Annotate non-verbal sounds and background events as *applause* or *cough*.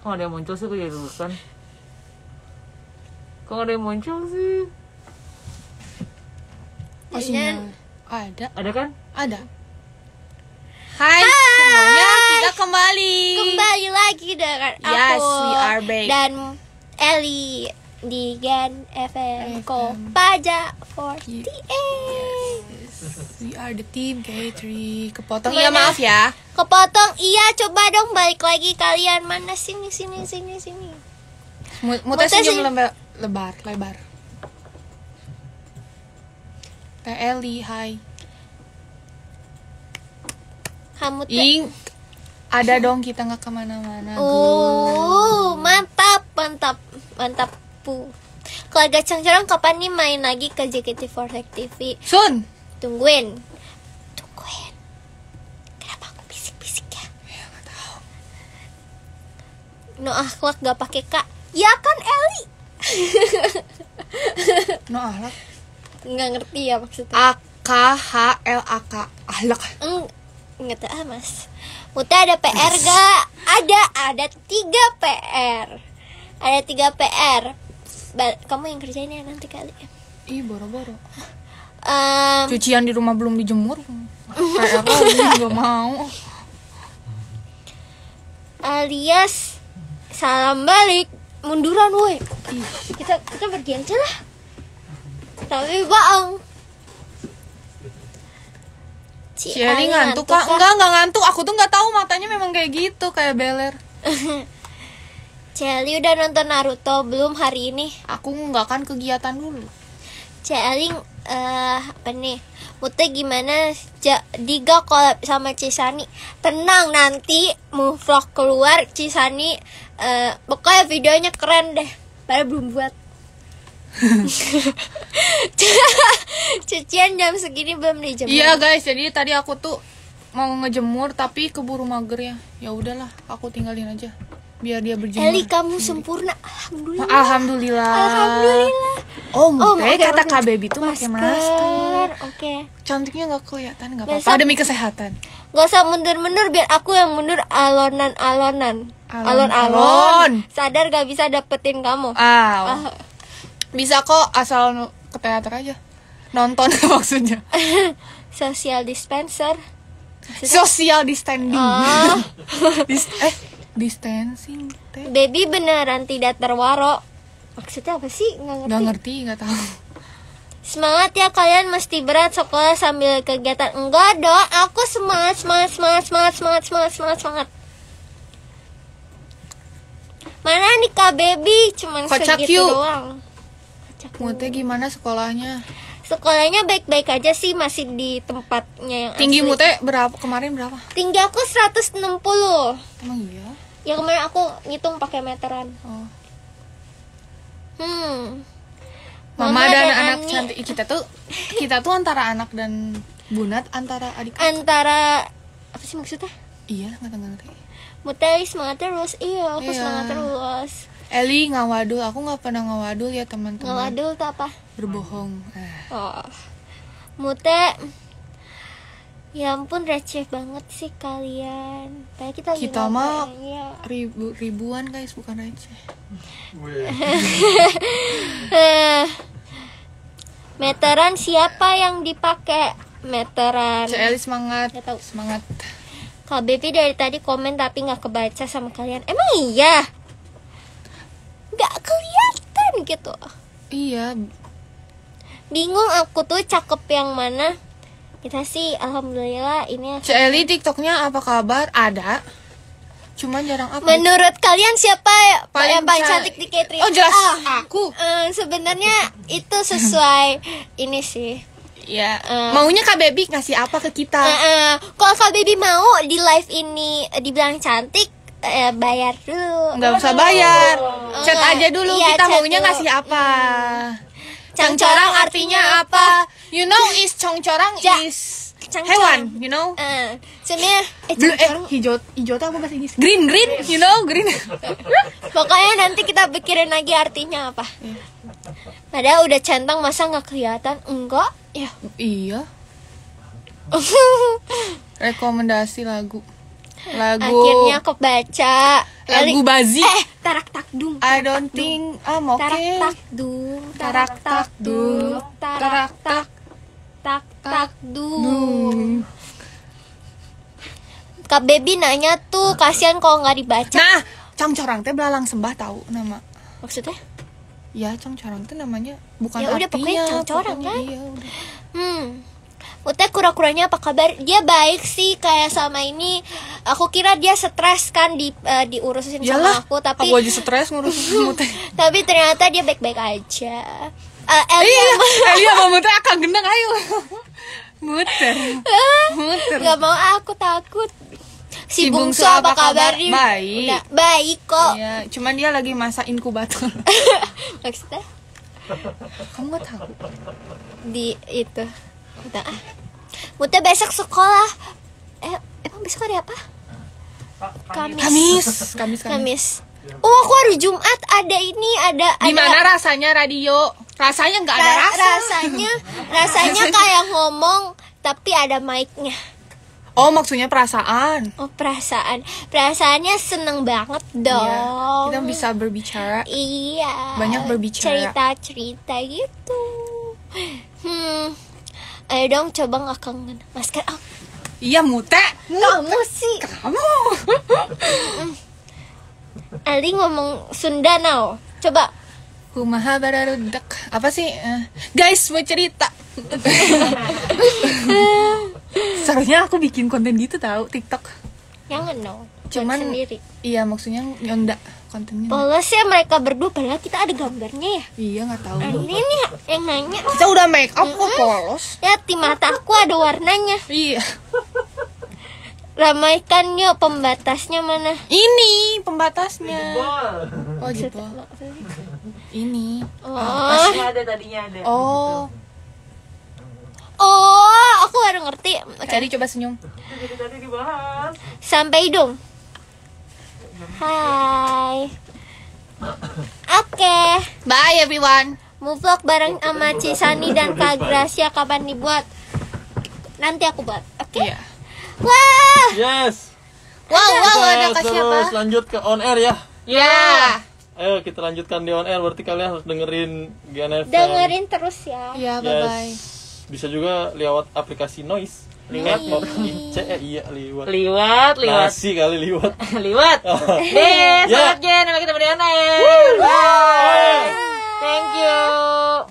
kok ada yang muncul sih gue jadi lulusan kok ada yang muncul sih oh sinyal iya. oh, ada ada kan ada Hai, Hai semuanya kita kembali kembali lagi dengan yes, aku we are back. dan Eli di Gen FM Kopaja 48 yes. We are the team K3 Kepotong Iya maaf ya Kepotong iya coba dong balik lagi kalian Mana sini sini sini sini Mut Muta senyum lebar, lebar lebar Eli hai Ing ada dong kita nggak kemana-mana Uh mantap mantap mantap pu keluarga Cangcorang kapan nih main lagi ke JKT48 TV? Sun tungguin tungguin kenapa aku bisik-bisik ya nggak tahu no akhlak gak pakai kak ya kan Eli no akhlak nggak ngerti ya maksudnya A K H L A K akhlak nggak tahu ah, mas Muta ada PR ga Ada, ada tiga PR Ada tiga PR Kamu yang kerjainnya nanti kali ya. Ih, boro-boro um, cucian di rumah belum dijemur kayak apa *laughs* nggak mau alias salam balik munduran woi kita kita pergi aja lah tapi bang Ciari ngantuk kak enggak kan- enggak ngantuk aku tuh enggak tahu matanya memang kayak gitu kayak beler *laughs* Celi udah nonton Naruto belum hari ini? Aku nggak kan kegiatan dulu. Celi eh uh, apa nih Mute gimana ja, Diga kolab sama Cisani Tenang nanti mau vlog keluar Cisani uh, Pokoknya videonya keren deh Padahal belum buat *laughs* Cucian jam segini belum dijemur Iya guys jadi tadi aku tuh mau ngejemur tapi keburu mager ya ya udahlah aku tinggalin aja biar dia berjumpa. Eli kamu sempurna alhamdulillah alhamdulillah, alhamdulillah. Oh, oh kata Kak Baby tuh pakai masker. Oke. Okay. Cantiknya nggak kelihatan nggak apa-apa. Demi kesehatan. Gak usah mundur-mundur biar aku yang mundur alonan-alonan. Alon-alon. Sadar gak bisa dapetin kamu. Ah. Oh. Bisa kok asal ke teater aja. Nonton *laughs* maksudnya. *laughs* Social dispenser. Social distancing. Oh. *laughs* Dis eh distancing teh baby beneran tidak terwarok maksudnya apa sih nggak ngerti nggak ngerti nggak tahu Semangat ya kalian mesti berat sekolah sambil kegiatan Enggak dong, aku semangat, semangat, semangat, semangat, semangat, semangat, semangat, semangat Mana nih Kak Baby? Cuman Kocak segitu you. doang Kocak Mute gimana sekolahnya? Sekolahnya baik-baik aja sih, masih di tempatnya yang Tinggi asli. Mute berapa? Kemarin berapa? Tinggi aku 160 Emang iya? ya kemarin aku ngitung pakai meteran oh. hmm Mama, Mama dan, dan anak Ani. cantik kita tuh kita tuh antara anak dan bunat antara adik antara apa sih maksudnya iya nggak ngerti Mutai semangat terus iya aku iya. semangat terus Eli ngawadul aku nggak pernah ngawadul ya teman-teman ngawadul tuh apa berbohong eh. oh Mute Ya ampun receh banget sih kalian. Kayak kita kita mah ya, ya. ribu ribuan guys bukan receh. *laughs* meteran siapa yang dipakai? Meteran. Celi semangat. tahu. Semangat. Kalau Baby dari tadi komen tapi nggak kebaca sama kalian. Emang iya? Gak kelihatan gitu. Iya. Bingung aku tuh cakep yang mana? kita sih alhamdulillah ini Celi TikToknya apa kabar ada cuman jarang apa menurut kalian siapa paling ya, yang paling cantik di Katri oh jelas oh, aku um, sebenarnya itu sesuai *laughs* ini sih ya um, maunya kak baby ngasih apa ke kita uh, uh, kalau kak baby mau di live ini dibilang cantik Eh, bayar dulu nggak usah bayar oh. chat aja dulu iya, kita maunya dulu. ngasih apa hmm. cangcorang artinya apa you know is congcorang ja. Ya. is Cangcorang. hewan, you know. Uh, sebenarnya eh, Blue, eh hijau hijau apa bahasa Inggris? Green green, you know green. *laughs* Pokoknya nanti kita pikirin lagi artinya apa. Iya. Padahal udah centang masa nggak kelihatan enggak? Ya. Iya. *laughs* Rekomendasi lagu. Lagu Akhirnya baca Lagu Bazi Eh, Tarak dung. I don't think I'm okay Tarak tak dung. Tarak tak dung. Tarak tak takdum. Hmm. Kak Baby nanya tuh kasihan kalau nggak dibaca. Nah, cang corang teh belalang sembah tahu nama. Maksudnya? Ya, cang corang teh namanya bukan Ya udah pokoknya corang kan. Iya, udah. Hmm. Ute kura-kuranya apa kabar? Dia baik sih kayak sama ini. Aku kira dia stres kan di uh, diurusin Yalah, sama aku tapi aku aja stres ngurusin Ute. *laughs* tapi ternyata dia baik-baik aja. Uh, Elia, iya, Elia sama Ute akan gendeng ayo. *laughs* muter *laughs* muter nggak mau aku takut si, si bungsu, bungsu apa, kabar nih baik Udah, baik kok iya, cuman dia lagi masa inkubator *laughs* maksudnya kamu nggak tahu di itu udah ah Muter besok sekolah eh emang besok hari apa Kamis. Kamis. *laughs* Kamis. Kamis. Kamis. Oh, aku hari Jumat ada ini, ada Gimana ada... rasanya radio? rasanya nggak ada rasa rasanya rasanya *laughs* kayak ngomong tapi ada mic-nya Oh maksudnya perasaan Oh perasaan Perasaannya seneng banget iya, dong iya, Kita bisa berbicara Iya Banyak berbicara Cerita-cerita gitu Hmm Ayo dong coba nggak kangen Masker oh. Iya mute, mute. Kamu sih Kamu hmm. Ali ngomong Sunda now Coba Kumaha bararudak Apa sih? Uh, guys, mau cerita *laughs* Seharusnya aku bikin konten gitu tahu TikTok Yang dong no. Cuman sendiri. Iya maksudnya nyonda kontennya Polos ya mereka berdua Padahal kita ada gambarnya ya Iya nggak tahu nah, Ini nih yang nanya Kita udah make up kok polos Ya di aku ada warnanya Iya ramaikan yuk pembatasnya mana ini pembatasnya oh gitu ini oh ada tadinya ada oh oh aku baru ngerti cari coba senyum sampai hidung Hai. Oke. Okay. Bye everyone. Muvlog bareng sama Cisani dan Kak Gracia kapan dibuat? Nanti aku buat. Oke. Okay? Iya. Yeah. Wah. Yes. Wow, wow, ada Terus apa lanjut ke on air ya. Ya. Yeah. yeah ayo kita lanjutkan di on air berarti kalian harus dengerin GNFM dengerin terus ya ya bye bye yes. bisa juga lewat aplikasi noise liwat mau iya e, iya e, liwat liwat liwat nasi kali liwat liwat *laughs* oh. deh selamat yeah. gen kita berdiana ya bye thank you